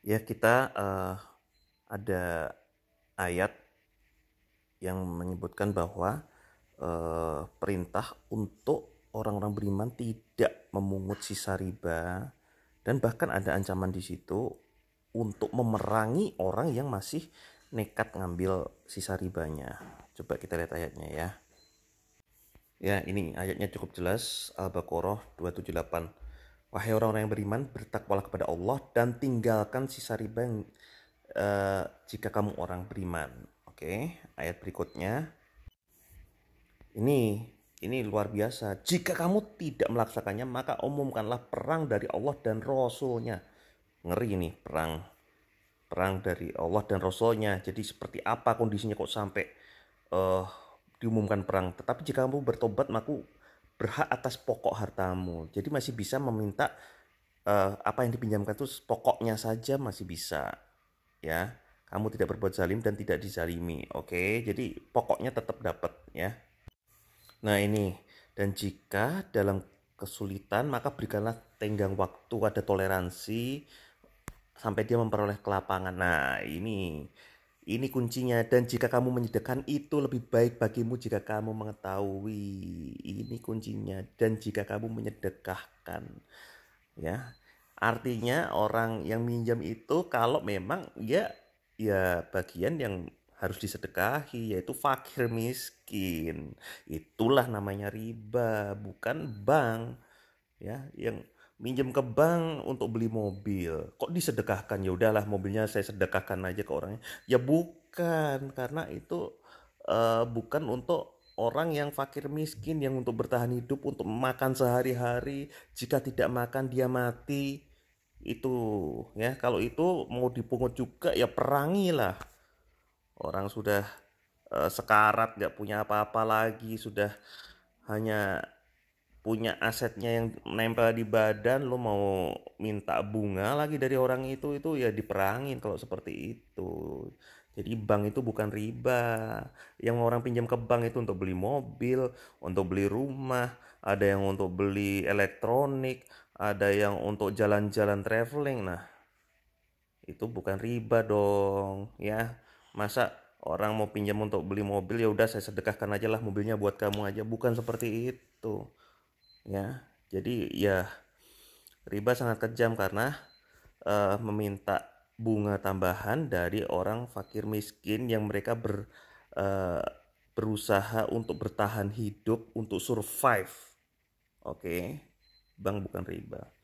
ya kita uh, ada ayat yang menyebutkan bahwa uh, perintah untuk orang-orang beriman tidak memungut sisa riba dan bahkan ada ancaman di situ untuk memerangi orang yang masih nekat ngambil sisa ribanya. Coba kita lihat ayatnya ya. Ya, ini ayatnya cukup jelas Al-Baqarah 278. Wahai orang-orang yang beriman, bertakwalah kepada Allah dan tinggalkan sisa riba yang uh, jika kamu orang beriman. Oke, okay, ayat berikutnya. Ini ini luar biasa. Jika kamu tidak melaksanakannya, maka umumkanlah perang dari Allah dan Rasulnya. Ngeri nih perang perang dari Allah dan Rasulnya. Jadi seperti apa kondisinya kok sampai uh, diumumkan perang. Tetapi jika kamu bertobat, maka berhak atas pokok hartamu. Jadi masih bisa meminta uh, apa yang dipinjamkan itu pokoknya saja masih bisa. Ya. Kamu tidak berbuat zalim dan tidak dizalimi. Oke, jadi pokoknya tetap dapat ya. Nah, ini dan jika dalam kesulitan maka berikanlah tenggang waktu ada toleransi sampai dia memperoleh kelapangan. Nah, ini ini kuncinya dan jika kamu menyedekan itu lebih baik bagimu jika kamu mengetahui. Ini kuncinya dan jika kamu menyedekahkan. Ya. Artinya orang yang minjam itu kalau memang ya ya bagian yang harus disedekahi yaitu fakir miskin. Itulah namanya riba, bukan bank ya yang minjem ke bank untuk beli mobil. Kok disedekahkan? Ya udahlah mobilnya saya sedekahkan aja ke orangnya. Ya bukan, karena itu uh, bukan untuk orang yang fakir miskin yang untuk bertahan hidup, untuk makan sehari-hari. Jika tidak makan dia mati. Itu ya, kalau itu mau dipungut juga ya perangilah. Orang sudah uh, sekarat, nggak punya apa-apa lagi, sudah hanya punya asetnya yang nempel di badan lo mau minta bunga lagi dari orang itu itu ya diperangin kalau seperti itu jadi bank itu bukan riba yang orang pinjam ke bank itu untuk beli mobil untuk beli rumah ada yang untuk beli elektronik ada yang untuk jalan-jalan traveling nah itu bukan riba dong ya masa orang mau pinjam untuk beli mobil ya udah saya sedekahkan aja lah mobilnya buat kamu aja bukan seperti itu ya jadi ya riba sangat kejam karena uh, meminta bunga tambahan dari orang fakir miskin yang mereka ber uh, berusaha untuk bertahan hidup untuk survive oke okay? bank bukan riba